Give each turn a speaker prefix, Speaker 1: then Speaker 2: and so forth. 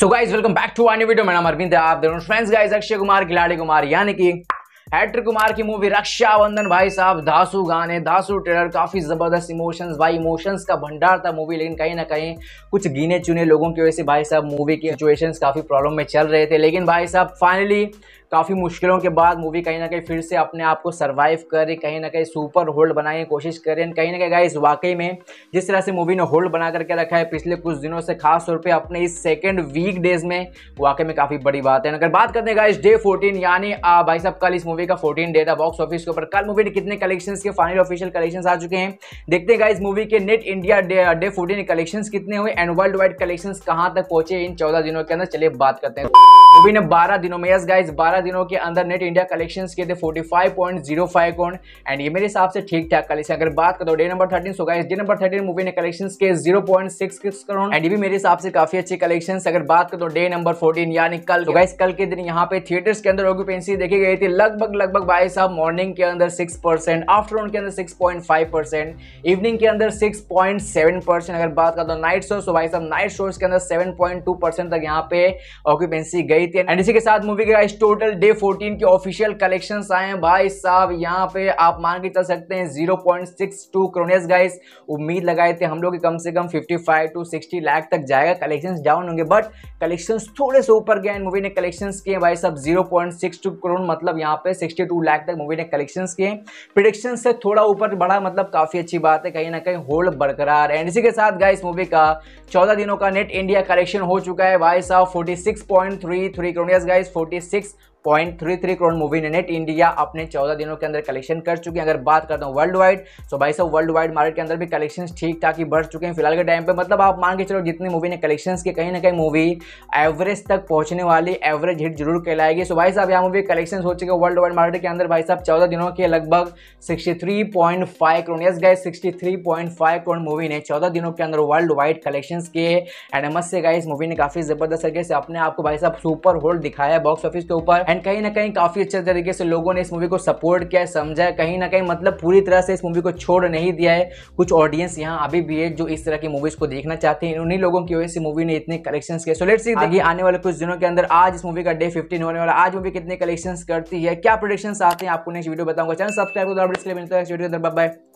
Speaker 1: so guys welcome back to आने video madam Arvind आप दोनों फ्रेंड्स गाइज अक्षय कुमार खिलाड़ी कुमार यानी कि हैट्रिक कुमार की मूवी रक्षाबंधन भाई साहब दासू गाने दासू ट्रेलर काफ़ी ज़बरदस्त इमोशंस भाई इमोशंस का भंडार था मूवी लेकिन कहीं ना कहीं कुछ गिने चुने लोगों की वजह से भाई साहब मूवी के सिचुएशंस काफ़ी प्रॉब्लम में चल रहे थे लेकिन भाई साहब फाइनली काफ़ी मुश्किलों के बाद मूवी कहीं ना कहीं फिर से अपने आप को सर्वाइव करे कहीं ना कहीं सुपर होल्ड बनाने की कोशिश करें एंड कहीं ना कहीं गाइस वाकई में जिस तरह से मूवी ने होल्ड बना करके रखा है पिछले कुछ दिनों से खास तौर पे अपने इस सेकेंड वीक डेज में वाकई में काफ़ी बड़ी बात है अगर बात करते हैं गाइस डे फोर्टीन यानी भाई साहब कल इस मूवी का फोर्टीन डे था बॉक्स ऑफिस के ऊपर कल मूवी ने कितने कलेक्शन के फाइनल ऑफिशियल कलेक्शन आ चुके हैं देखते हैं गाइस मूवी के net India day fourteen collection कितने हुए एंड वर्ल्ड वाइड कलेक्शन कहाँ तक पहुंचे इन चौदह दिनों के अंदर चलिए बात करते हैं वो 12 दिनों में यस गाइस 12 दिनों के अंदर नेट इंडिया कलेक्शंस के थे 45.05 कौन एंड ये मेरे हिसाब से ठीक ठाक कलेक्शन अगर बात करो day number 13 so guys day number 13 movie ने कलेक्शंस के जीरो पॉइंट करोड़ एंड ये भी मेरे हिसाब से काफी अच्छे कलेक्शंस अगर बात करो डे नंबर 14 यानी कल तो गाइस कल के दिन यहाँ पे थिएटर्स के अंदर ऑक्यूपेंसी देखी गई थी लगभग लगभग भाई साहब मॉर्निंग के अंदर सिक्स आफ्टरनून के अंदर सिक्स इवनिंग के अंदर सिक्स अगर बात करो नाइट शो तो भाई साहब नाइट शोज के अंदर सेवन तक यहाँ पे ऑक्यूपेंसी गई थी एंड इसी के साथ मूवी के इस टोटल डे 14 के ऑफिशियल कलेक्शन आए हैं भाई साहब यहाँ पे आप मान के चल सकते हैं 0.62 पॉइंट क्रोनेस गाइस उम्मीद लगाए थे हम लोग कम से कम 55 टू 60 लाख तक जाएगा कलेक्शन डाउन होंगे बट कलेक्शन थोड़े से ऊपर गए मूवी ने कलेक्शन किए भाई साहब जीरो करोड़ मतलब यहाँ पे सिक्सटी लाख तक मूवी ने कलेक्शन किए प्रिडिक्शन से थोड़ा ऊपर बढ़ा मतलब काफ़ी अच्छी बात है कहीं ना कहीं होल्ड बरकरार एंड इसी के साथ गाइस मूवी का चौदह दिनों का नेट इंडिया कलेक्शन हो चुका है भाई साहब forty 3 cronius guys 46 point three three crore movie ने नेट इंडिया अपने चौदह दिनों के अंदर कलेक्शन कर चुकी है अगर बात करता हूँ वर्ल्ड वाइड तो भाई साहब वर्ल्ड वाइड मार्केट के अंदर भी कलेक्शन ठीक ठाक ही बढ़ चुके हैं फिलहाल के टाइम पर मतलब आप मान के चलो जितनी मूवी ने कलेक्शन के कहीं ना कहीं मूवी एवरेज तक पहुंचने वाली एवरेज हिट जरूर कहलाएगी सो भाई साहब यहाँ मूवी कलेक्शन हो चुके वर्ल्ड वाइड मार्केट के अंदर भाई साहब चौदह दिनों के लगभग sixty three point five crore yes guys sixty three point five crore movie ने चौदह दिनों के अंदर वर्ल्ड वाइड कलेक्शन किए एंड एमएस से इस मूवी ने काफी जबरदस्त तरीके से अपने आपको भाई साहब सुपर होल्ड दिखाया बॉक्स ऑफिस के ऊपर एंड कहीं ना कहीं काफ़ी अच्छे तरीके से लोगों ने इस मूवी को सपोर्ट किया है समझा है कहीं ना कहीं मतलब पूरी तरह से इस मूवी को छोड़ नहीं दिया है कुछ ऑडियंस यहाँ अभी भी है जो इस तरह की मूवीज़ को देखना चाहते हैं उन्हीं लोगों की वजह से मूवी ने इतने कलेक्शन किए सो लेट्स सी देखिए आने वाले कुछ दिनों के अंदर आज इस मूवी का डे फिफ्टीन होने वाला आज मूवी कितने कलेक्शन करती है क्या प्रोडक्शन आते हैं आपको नेक्स्ट वीडियो बताऊंगा चैनल सब्सक्राइब करो इसलिए मिलता है वीडियो बाय